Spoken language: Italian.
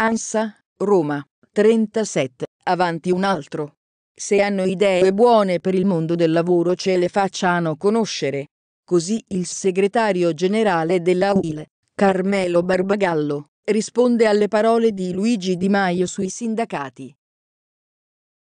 Ansa, Roma, 37, avanti un altro. Se hanno idee buone per il mondo del lavoro ce le facciano conoscere. Così il segretario generale della UIL, Carmelo Barbagallo, risponde alle parole di Luigi Di Maio sui sindacati.